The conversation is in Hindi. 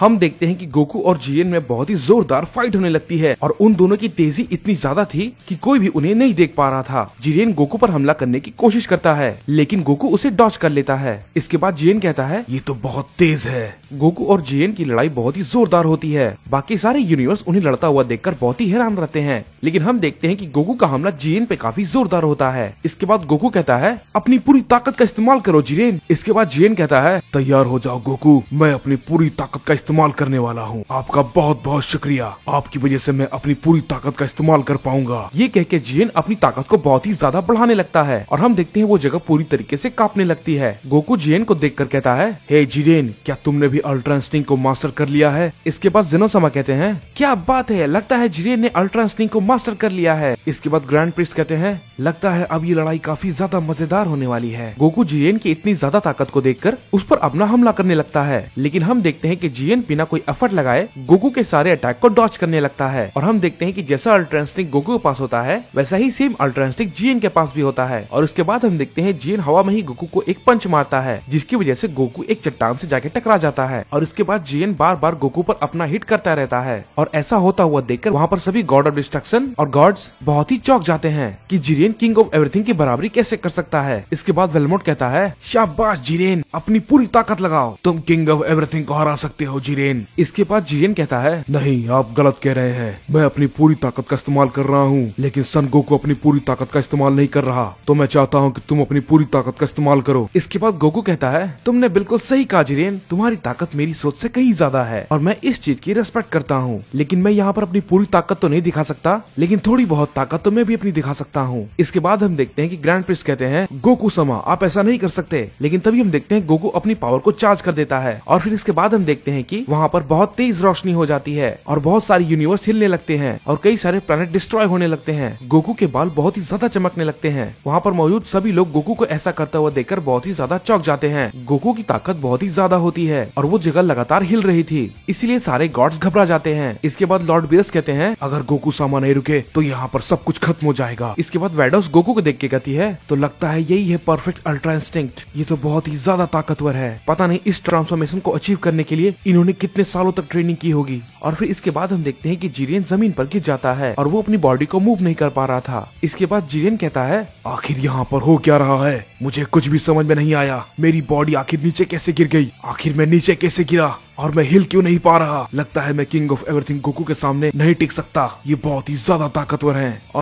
हम देखते हैं कि गोकू और जीएन में बहुत ही जोरदार फाइट होने लगती है और उन दोनों की तेजी इतनी ज्यादा थी कि कोई भी उन्हें नहीं देख पा रहा था जीएन गोकू पर हमला करने की कोशिश करता है लेकिन गोकू उसे डॉच कर लेता है इसके बाद जीएन कहता है ये तो बहुत तेज है गोकू और जीएन की लड़ाई बहुत ही जोरदार होती है बाकी सारे यूनिवर्स उन्हें लड़ता हुआ देखकर बहुत ही हैरान रहते हैं लेकिन हम देखते हैं कि गोकू का हमला जीएन पे काफी जोरदार होता है इसके बाद गोकू कहता है अपनी पूरी ताकत का इस्तेमाल करो जीरेन इसके बाद जीएन कहता है तैयार हो जाओ गोकू मैं अपनी पूरी ताकत का इस्तेमाल करने वाला हूँ आपका बहुत बहुत शुक्रिया आपकी वजह से मैं अपनी पूरी ताकत का इस्तेमाल कर पाऊंगा ये कह के जियन अपनी ताकत को बहुत ही ज्यादा बढ़ाने लगता है और हम देखते हैं वो जगह पूरी तरीके से कांपने लगती है गोकू जियन को देखकर कहता है हे जिरेन क्या तुमने भी अल्ट्रास्टिंग को मास्टर कर लिया है इसके बाद समा कहते हैं क्या बात है लगता है जिरेन ने अल्ट्रास्टिंग को मास्टर कर लिया है इसके बाद ग्रैंड प्रिंस कहते हैं लगता है अब ये लड़ाई काफी ज्यादा मजेदार होने वाली है गोकू जियन की इतनी ज्यादा ताकत को देखकर उस पर अपना हमला करने लगता है लेकिन हम देखते हैं कि जियन लेकिन बिना कोई एफर्ट लगाए गोगू के सारे अटैक को डॉच करने लगता है और हम देखते हैं कि जैसा अल्ट्रेंस्टिक गोगू के पास होता है वैसा ही सेम अल्ट्रेंस्टिक जीएन के पास भी होता है और उसके बाद हम देखते हैं जीएन हवा में ही गोकू को एक पंच मारता है जिसकी वजह से गोकू एक चट्टान से जाके टकरा जाता है और उसके बाद जीएन बार बार गोकू पर अपना हिट करता रहता है और ऐसा होता हुआ देखकर वहाँ पर सभी गॉड ऑफ डिस्ट्रक्शन और गॉड्स बहुत ही चौक जाते हैं कि जीरियन किंग ऑफ एवरीथिंग की बराबरी कैसे कर सकता है इसके बाद वेलमोट कहता है शाबाश जीरेन अपनी पूरी ताकत लगाओ तुम किंग ऑफ एवरीथिंग को हरा सकते हो जीरेन इसके बाद जीरेन कहता है नहीं आप गलत कह रहे हैं मैं अपनी पूरी ताकत का इस्तेमाल कर रहा हूँ लेकिन सन गोकू अपनी पूरी ताकत का इस्तेमाल नहीं कर रहा तो मैं चाहता हूँ की तुम अपनी पूरी ताकत का इस्तेमाल करो इसके बाद गोकू कहता है तुमने बिल्कुल सही कहा जीरेन तुम्हारी ताकत मेरी सोच ऐसी कहीं ज्यादा है और मैं इस चीज की रेस्पेक्ट करता हूँ लेकिन मैं यहाँ पर अपनी पूरी ताकत तो नहीं दिखा सकता लेकिन थोड़ी बहुत ताकत तो मैं भी अपनी दिखा सकता हूँ इसके बाद हम देखते हैं की ग्रैंड प्रिंस कहते हैं गोकू समा आप ऐसा नहीं कर सकते लेकिन तभी हम देखते हैं गोकू अपनी पावर को चार्ज कर देता है और फिर इसके बाद हम देखते हैं कि थी वहाँ पर बहुत तेज रोशनी हो जाती है और बहुत सारे यूनिवर्स हिलने लगते हैं और कई सारे प्लानट डिस्ट्रॉय होने लगते हैं गोकू के बाल बहुत ही ज्यादा चमकने लगते हैं वहाँ पर मौजूद सभी लोग गोकू को ऐसा करता हुआ देखकर बहुत ही ज्यादा चौक जाते हैं गोकू की ताकत बहुत ही ज्यादा होती है और वो जगह लगातार हिल रही थी इसीलिए सारे गॉड्स घबरा जाते हैं इसके बाद लॉर्ड बियर्स कहते हैं अगर गोकू सामा नहीं रुके तो यहाँ पर सब कुछ खत्म हो जाएगा इसके बाद वेडोस गोकू को देख के कहती है तो लगता है यही है परफेक्ट अल्ट्रा इंस्टिंक्ट ये तो बहुत ही ज्यादा ताकतवर है पता नहीं इस ट्रांसफॉर्मेशन को अचीव करने के लिए इन्होंने इन्होंने कितने सालों तक ट्रेनिंग की होगी और फिर इसके बाद हम देखते हैं कि जीरियन जमीन पर गिर जाता है और वो अपनी बॉडी को मूव नहीं कर पा रहा था इसके बाद जीरियन कहता है आखिर यहाँ पर हो क्या रहा है मुझे कुछ भी समझ में नहीं आया मेरी बॉडी आखिर नीचे कैसे गिर गई आखिर मैं नीचे कैसे गिरा और मैं हिल क्यों नहीं पा रहा लगता है मैं किंग ऑफ एवरीथिंग गोकू के सामने नहीं टिक सकता ये बहुत ही ज्यादा ताकतवर है और